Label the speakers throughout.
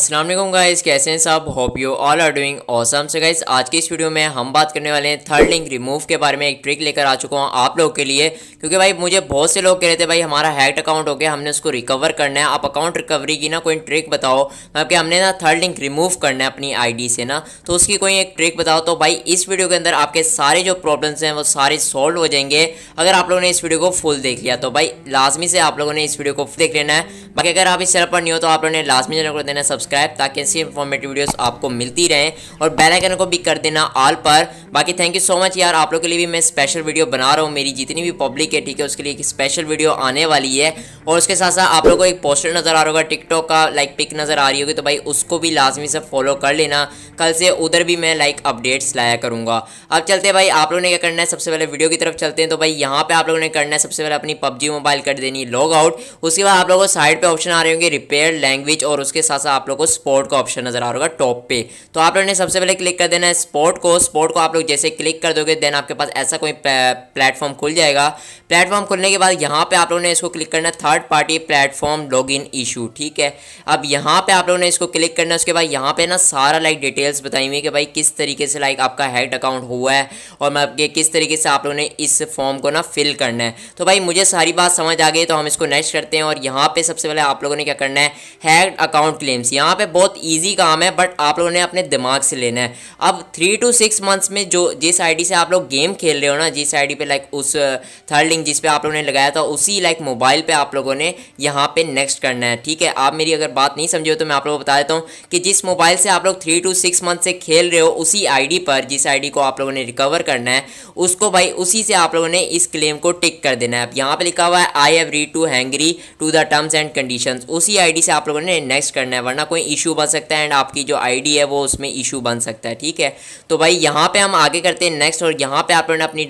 Speaker 1: Aslam guys कैसे हैं सब hope you all are doing awesome से गाइज़ आज की इस वीडियो में हम बात करने वाले हैं थर्ड लिंक रिमूव के बारे में एक ट्रिक लेकर आ चुका हूँ आप लोग के लिए क्योंकि भाई मुझे बहुत से लोग कह रहे थे भाई हमारा हैक्ड अकाउंट हो गया हमने उसको रिकवर करना है आप अकाउंट रिकवरी की ना कोई ट्रिक बताओ मतलब हमने ना थर्ड लिंक रिमूव करना है अपनी आई से ना तो उसकी कोई एक ट्रिक बताओ तो भाई इस वीडियो के अंदर आपके सारे जो प्रॉब्लम्स हैं वो सारे सॉल्व हो जाएंगे अगर आप लोगों ने इस वीडियो को फुल देख लिया तो भाई लाजमी से आप लोगों ने इस वीडियो को देख लेना है बाकी अगर आप इस चैनल पर नहीं हो तो आप लोगों ने लाजमी चैनल को देना सब्सक्राइब सब्सक्राइब ताकि ऐसी इन्फॉर्मेटिव वीडियोस आपको मिलती रहें और बेल आइकन को भी कर देना ऑल पर बाकी थैंक यू सो मच यार आप लोगों के लिए भी मैं स्पेशल वीडियो बना रहा हूँ मेरी जितनी भी पब्लिक है ठीक है उसके लिए एक स्पेशल वीडियो आने वाली है और उसके साथ साथ आप लोग को एक पोस्टर नज़र आ रहा होगा टिकटॉक का लाइक पिक नज़र आ रही होगी तो भाई उसको भी लाजमी से फॉलो कर लेना कल से उधर भी मैं लाइक अपडेट्स लाया करूँगा अब चलते हैं भाई आप लोगों ने क्या करना है सबसे पहले वीडियो की तरफ चलते हैं तो भाई यहाँ पे आप लोगों ने करना है सबसे पहले अपनी पबजी मोबाइल कर देनी लॉग आउट उसके बाद आप लोगों को साइड पे ऑप्शन आ रहे होंगे रिपेयर लैंग्वेज और उसके साथ साथ आप लोग को स्पोर्ट का ऑप्शन नजर आ रहा होगा टॉप पे तो आप लोगों ने सबसे पहले क्लिक कर देना है स्पोर्ट को स्पोर्ट को आप लोग जैसे क्लिक कर दोगे देन आपके पास ऐसा कोई प्लेटफॉर्म खुल जाएगा प्लेटफॉर्म खुलने के बाद यहाँ पे आप लोगों ने इसको क्लिक करना है third party platform log in issue ठीक है अब यहाँ पे आप लोगों ने इसको क्लिक करना है उसके बाद यहाँ पे ना सारा लाइक डिटेल्स बताई हुई कि भाई किस तरीके से लाइक आपका हैड अकाउंट हुआ है और मैं आपके किस तरीके से आप लोगों ने इस फॉर्म को ना फिल करना है तो भाई मुझे सारी बात समझ आ गई तो हम इसको नेक्स्ट करते हैं और यहाँ पे सबसे पहले आप लोगों ने क्या करना है हैड अकाउंट क्लेम्स यहाँ पे बहुत ईजी काम है बट आप लोगों ने अपने दिमाग से लेना है अब थ्री टू सिक्स मंथ्स में जो जिस आईडी से आप लोग गेम खेल रहे हो ना जिस आईडी पे लाइक उस थर्ड uh, लिंक जिस पे आप लोगों ने लगाया था उसी लाइक मोबाइल पे आप लोगों ने यहाँ पे नेक्स्ट करना है ठीक है आप मेरी अगर बात नहीं समझे हो तो मैं आप लोगों को बता देता हूँ कि जिस मोबाइल से आप लोग थ्री टू सिक्स मंथ से खेल रहे हो उसी आई पर जिस आई को आप लोगों ने रिकवर करना है उसको भाई उसी से आप लोगों ने इस क्लेम को टिक कर देना है अब यहाँ पे लिखा हुआ है I have read to agree to the terms and condition उसी आई से आप लोगों ने नेक्स्ट करना है वरना कोई इशू बन सकता है एंड आपकी जो आईडी है वो उसमें इशू बन सकता है ठीक है तो भाई यहाँ पे हम आगे करते हैं नेक्स्ट और यहाँ पे आपने अपनी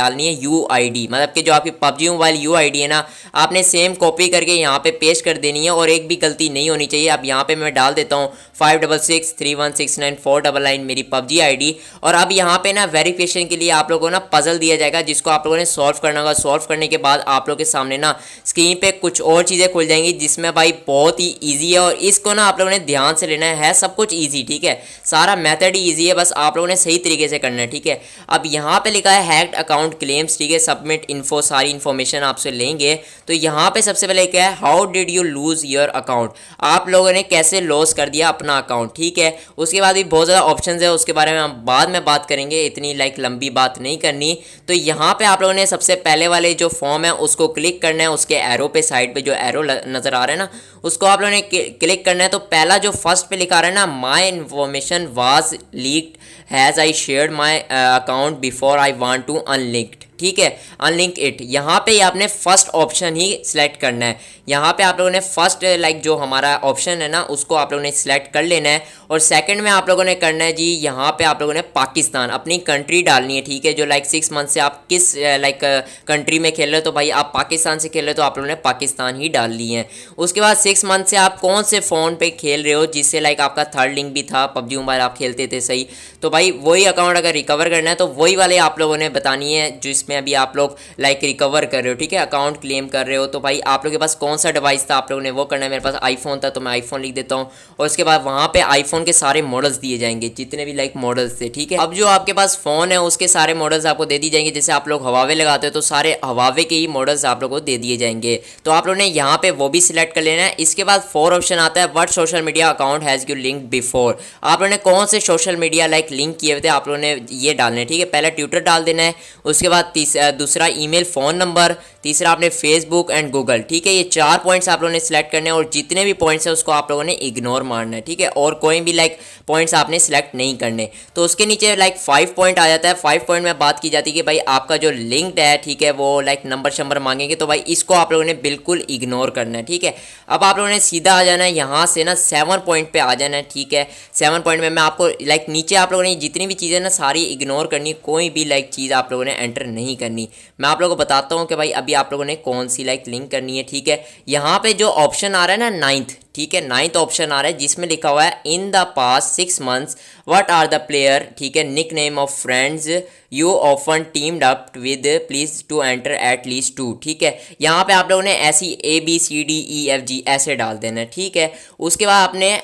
Speaker 1: डालनी है यू मतलब कि जो आपकी पबजी मोबाइल यू है ना आपने सेम कॉपी करके यहाँ पर पेश कर देनी है और एक भी गलती नहीं होनी चाहिए अब यहाँ पर मैं डाल देता हूँ five double six three one six nine four double nine मेरी पबजी आई और अब यहाँ पर ना वेरिफिकेशन के लिए आप लोगों को ना पजल दिया जाएगा जिसको आप लोगों ने सॉल्व करना होगा सॉल्व करने के बाद आप लोग के सामने ना स्क्रीन पे कुछ और चीज़ें खुल जाएंगी जिसमें भाई बहुत ही ईजी है और इसको ना आप लोगों ने ध्यान से लेना है सब कुछ ईजी ठीक है सारा मैथड ही ईजी है बस आप लोगों ने सही तरीके से करना है ठीक है अब यहाँ पर लिखा है हैक्ड अकाउंट क्लेम्स ठीक है सबमिट इन्फो सारी इन्फॉर्मेशन आपसे लेंगे तो यहाँ पर सबसे पहले क्या है how did you lose your account आप लोगों ने कैसे लॉस कर दिया अपना अकाउंट ठीक है उसके बाद भी बहुत ज़्यादा ऑप्शन है उसके बारे में हम बाद में बात करेंगे इतनी लाइक लंबी बात नहीं करनी तो यहाँ पे आप लोगों ने सबसे पहले वाले जो फॉर्म है उसको क्लिक करना है उसके एरो पे साइड पे जो एरो नज़र आ रहा है ना उसको आप लोगों ने क्लिक करना है हैं तो पहला जो फर्स्ट पे लिखा रहा है ना my information was leaked has I share my account before I want to unlinked ठीक है अनलिंक इट यहाँ पे आपने फर्स्ट ऑप्शन ही सिलेक्ट करना है यहाँ पे आप लोगों ने फर्स्ट लाइक जो हमारा ऑप्शन है ना उसको आप लोगों ने सिलेक्ट कर लेना है और सेकंड में आप लोगों ने करना है जी यहाँ पे आप लोगों ने पाकिस्तान अपनी कंट्री डालनी है ठीक है जो लाइक सिक्स मंथ से आप किस लाइक uh, कंट्री uh, में खेल रहे हो तो भाई आप पाकिस्तान से खेल रहे हो तो आप लोगों ने पाकिस्तान ही डाल ली है उसके बाद सिक्स मंथ से आप कौन से फ़ोन पर खेल रहे हो जिससे लाइक आपका थर्ड लिंक भी था पबजी मोबाइल आप खेलते थे सही तो भाई वही अकाउंट अगर रिकवर करना है तो वही वाले आप लोगों ने बतानी है जिस जिसमें अभी आप लोग लाइक रिकवर कर रहे हो ठीक है अकाउंट क्लेम कर रहे हो तो भाई आप लोग के पास कौन सा डिवाइस था आप लोगों ने वो करना है मेरे पास आईफोन था तो मैं आईफोन लिख देता हूँ और उसके बाद वहाँ पर आईफोन के सारे मॉडल्स दिए जाएंगे जितने भी लाइक मॉडल्स थे ठीक है अब जो आपके पास फ़ोन है उसके सारे मॉडल्स आपको दे दिए जाएंगे जैसे आप लोग हवावे लगाते हो तो सारे हवावे के ही मॉडल्स आप लोग को दे दिए जाएंगे तो आप लोगों ने यहाँ पे वो भी सिलेक्ट कर लेना है इसके बाद फोर ऑप्शन आता है what social media account has you link before आप लोगों ने कौन से सोशल मीडिया लाइक लिंक किए हुए थे आप लोगों ने ये डालने ठीक है पहले ट्विटर डाल देना है उसके बाद दूसरा ईमेल फ़ोन नंबर तीसरा आपने फेसबुक एंड गूगल ठीक है ये चार पॉइंट्स आप लोगों ने सिलेक्ट करने हैं और जितने भी पॉइंट्स हैं उसको आप लोगों ने इग्नोर मारना है ठीक है और कोई भी लाइक पॉइंट्स आपने सिलेक्ट नहीं करने तो उसके नीचे लाइक फाइव पॉइंट आ जाता है फाइव पॉइंट में बात की जाती है कि भाई आपका जो लिंक्ड है ठीक है वो लाइक नंबर शंबर मांगेंगे तो भाई इसको आप लोगों ने बिल्कुल इग्नोर करना है ठीक है अब आप लोगों ने सीधा आ जाना है यहाँ से ना सेवन पॉइंट पर आ जाना है ठीक है सेवन पॉइंट में मैं आपको लाइक नीचे आप लोगों ने जितनी भी चीज़ें ना सारी इग्नोर करनी कोई भी लाइक चीज़ आप लोगों ने एंटर नहीं नहीं करनी मैं आप लोगों को बताता हूँ कि भाई अभी आप लोगों ने कौन सी लाइक लिंक करनी है ठीक है यहाँ पे जो ऑप्शन आ रहा है ना नाइन्थ ठीक है नाइन्थ ऑप्शन आ रहा है जिसमें लिखा हुआ है in the past six months what are the player ठीक है nickname of friends you often teamed up with please to enter at least two ठीक है यहाँ पे आप लोगों ने ऐसी A B C D E F G ऐसे डाल देना है ठीक है उसके बाद आपने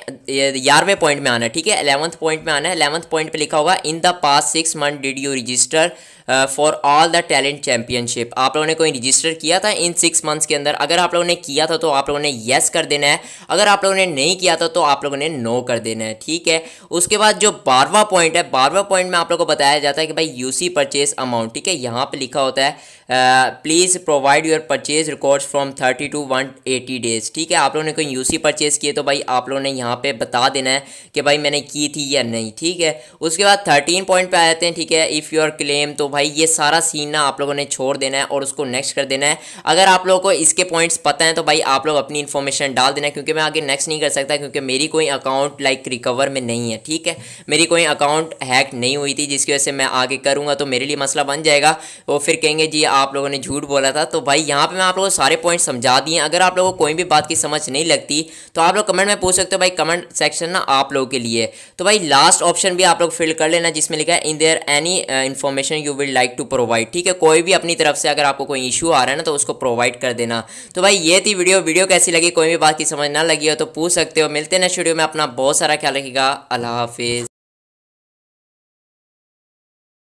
Speaker 1: ग्यारहवें पॉइंट में आना है ठीक है एलेवंथ पॉइंट में आना है एलेवंथ पॉइंट पे लिखा होगा in the past six month did you register for all the talent championship आप लोगों ने कोई रजिस्टर किया था इन सिक्स मंथ्स के अंदर अगर आप लोगों ने किया था तो आप लोगों ने येस कर देना है अगर अगर आप लोगों ने नहीं किया था तो आप लोगों ने नो कर देना है ठीक है उसके बाद जो बारवा पॉइंट है बारवा पॉइंट में आप लोगों को बताया जाता है कि भाई यूसी परचेस अमाउंट ठीक है यहाँ पर लिखा होता है please provide your purchase records from thirty to one eighty days ठीक है आप लोगों ने कोई यू सी परचेज़ किए तो भाई आप लोगों ने यहाँ पे बता देना है कि भाई मैंने की थी या नहीं ठीक है उसके बाद थर्टीन पॉइंट पे आ जाते हैं ठीक है इफ़ योर क्लेम तो भाई ये सारा सीन ना आप लोगों ने छोड़ देना है और उसको नेक्स्ट कर देना है अगर आप लोगों को इसके पॉइंट्स पता हैं तो भाई आप लोग अपनी इन्फॉर्मेशन डाल देना है क्योंकि मैं आगे नेक्स्ट नहीं कर सकता क्योंकि मेरी कोई अकाउंट लाइक रिकवर में नहीं है ठीक है मेरी कोई अकाउंट हैक नहीं हुई थी जिसकी वजह से मैं आगे करूँगा तो मेरे लिए मसला बन जाएगा वो फिर कहेंगे जी आप लोगों ने झूठ बोला था तो भाई यहाँ पे मैं आप लोगों को सारे पॉइंट समझा दिए अगर आप लोगों को कोई भी बात की समझ नहीं लगती तो आप लोग कमेंट में पूछ सकते हो भाई कमेंट सेक्शन ना आप लोगों के लिए तो भाई लास्ट ऑप्शन भी आप लोग फिल कर लेना जिसमें लिखा है is there any information you will like to provide ठीक है कोई भी अपनी तरफ से अगर आपको कोई इशू आ रहा है ना तो उसको प्रोवाइड कर देना तो भाई ये थी वीडियो वीडियो कैसी लगी कोई भी बात की समझ ना लगी हो तो पूछ सकते हो मिलते ना स्टूडियो में अपना बहुत सारा ख्याल रखेगा अल्लाह हाफिज़